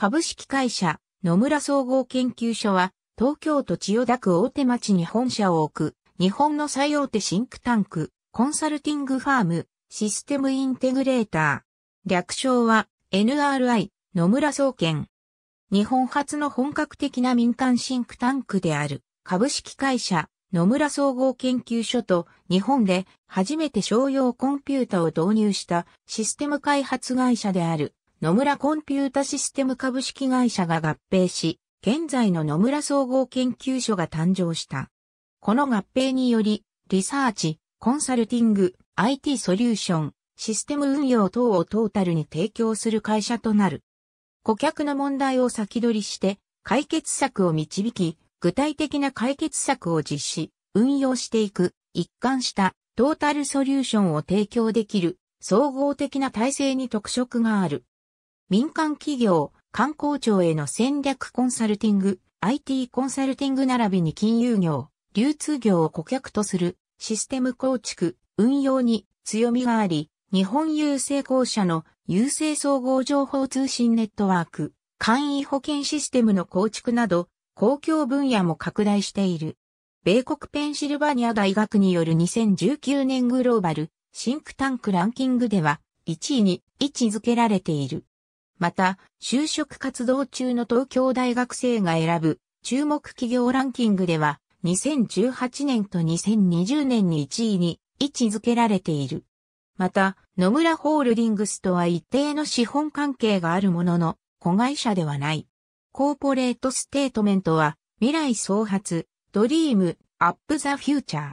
株式会社野村総合研究所は東京都千代田区大手町に本社を置く日本の最大手シンクタンクコンサルティングファームシステムインテグレーター略称は NRI 野村総研日本初の本格的な民間シンクタンクである株式会社野村総合研究所と日本で初めて商用コンピュータを導入したシステム開発会社である野村コンピュータシステム株式会社が合併し、現在の野村総合研究所が誕生した。この合併により、リサーチ、コンサルティング、IT ソリューション、システム運用等をトータルに提供する会社となる。顧客の問題を先取りして、解決策を導き、具体的な解決策を実施、運用していく、一貫したトータルソリューションを提供できる、総合的な体制に特色がある。民間企業、観光庁への戦略コンサルティング、IT コンサルティング並びに金融業、流通業を顧客とするシステム構築、運用に強みがあり、日本郵政公社の郵政総合情報通信ネットワーク、簡易保険システムの構築など、公共分野も拡大している。米国ペンシルバニア大学による2019年グローバルシンクタンクランキングでは1位に位置づけられている。また、就職活動中の東京大学生が選ぶ注目企業ランキングでは、2018年と2020年に1位に位置づけられている。また、野村ホールディングスとは一定の資本関係があるものの、子会社ではない。コーポレートステートメントは、未来創発、ドリーム、アップザフューチャー。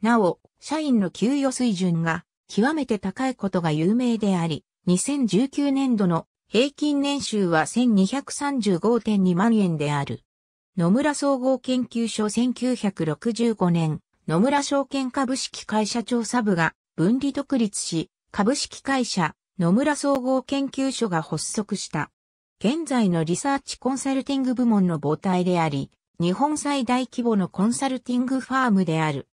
なお、社員の給与水準が極めて高いことが有名であり、2019年度の平均年収は1235.2万円である。野村総合研究所1965年、野村証券株式会社調査部が分離独立し、株式会社野村総合研究所が発足した。現在のリサーチコンサルティング部門の母体であり、日本最大規模のコンサルティングファームである。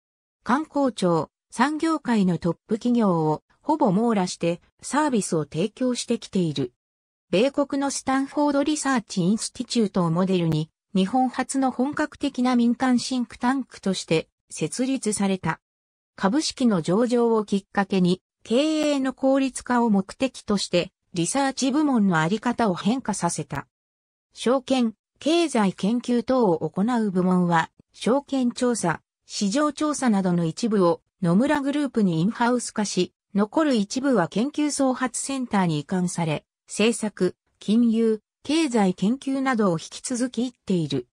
観光庁、産業界のトップ企業をほぼ網羅してサービスを提供してきている。米国のスタンフォードリサーチインスティチュートをモデルに、日本初の本格的な民間シンクタンクとして設立された。株式の上場をきっかけに、経営の効率化を目的として、リサーチ部門のあり方を変化させた。証券、経済研究等を行う部門は、証券調査、市場調査などの一部を野村グループにインハウス化し、残る一部は研究創発センターに移管され、政策、金融、経済研究などを引き続き行っている。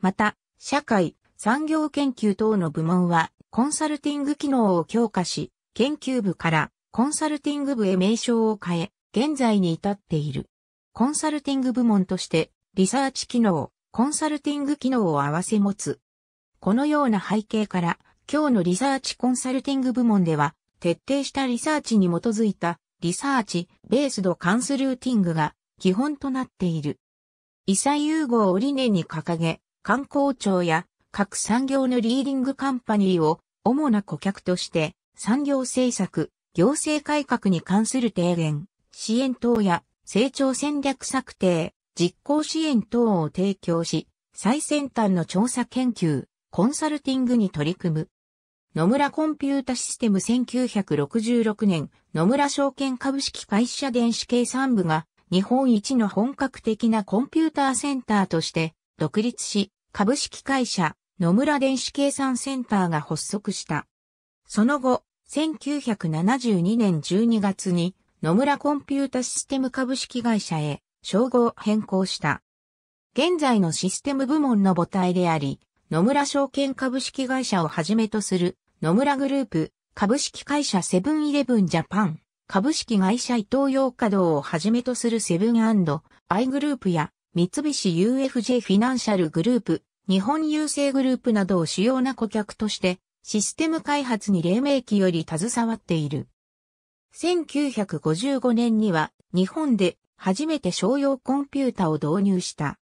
また、社会、産業研究等の部門は、コンサルティング機能を強化し、研究部からコンサルティング部へ名称を変え、現在に至っている。コンサルティング部門として、リサーチ機能、コンサルティング機能を併せ持つ。このような背景から、今日のリサーチコンサルティング部門では、徹底したリサーチに基づいたリサーチ、ベースドカンスルーティングが基本となっている。異彩融合を理念に掲げ、観光庁や各産業のリーディングカンパニーを主な顧客として産業政策、行政改革に関する提言、支援等や成長戦略策定、実行支援等を提供し、最先端の調査研究、コンサルティングに取り組む。野村コンピュータシステム1966年、野村証券株式会社電子計算部が日本一の本格的なコンピューターセンターとして独立し、株式会社野村電子計算センターが発足した。その後、1972年12月に野村コンピュータシステム株式会社へ称号変更した。現在のシステム部門の母体であり、野村証券株式会社をはじめとする野村グループ、株式会社セブンイレブンジャパン、株式会社伊東洋華堂をはじめとするセブンアイグループや三菱 UFJ フィナンシャルグループ、日本郵政グループなどを主要な顧客としてシステム開発に黎明期より携わっている。1955年には日本で初めて商用コンピュータを導入した。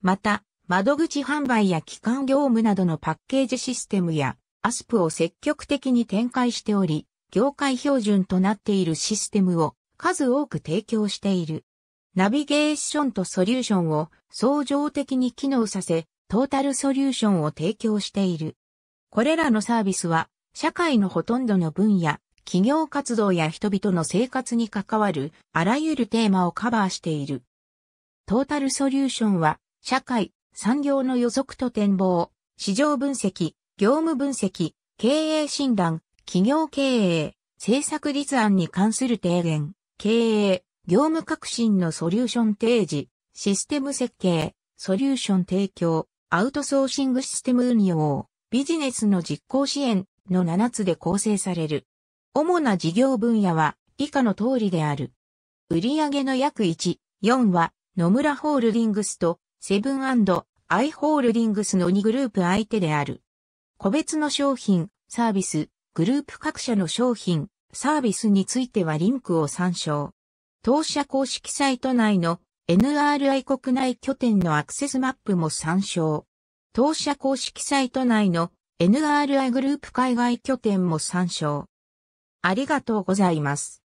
また、窓口販売や機関業務などのパッケージシステムやアスプを積極的に展開しており、業界標準となっているシステムを数多く提供している。ナビゲーションとソリューションを相乗的に機能させ、トータルソリューションを提供している。これらのサービスは、社会のほとんどの分野、企業活動や人々の生活に関わるあらゆるテーマをカバーしている。トータルソリューションは、社会、産業の予測と展望、市場分析、業務分析、経営診断、企業経営、政策立案に関する提言、経営、業務革新のソリューション提示、システム設計、ソリューション提供、アウトソーシングシステム運用、ビジネスの実行支援の7つで構成される。主な事業分野は以下の通りである。売上の約1、4は野村ホールディングスとセブンアイ・ホールディングスの2グループ相手である。個別の商品、サービス、グループ各社の商品、サービスについてはリンクを参照。当社公式サイト内の NRI 国内拠点のアクセスマップも参照。当社公式サイト内の NRI グループ海外拠点も参照。ありがとうございます。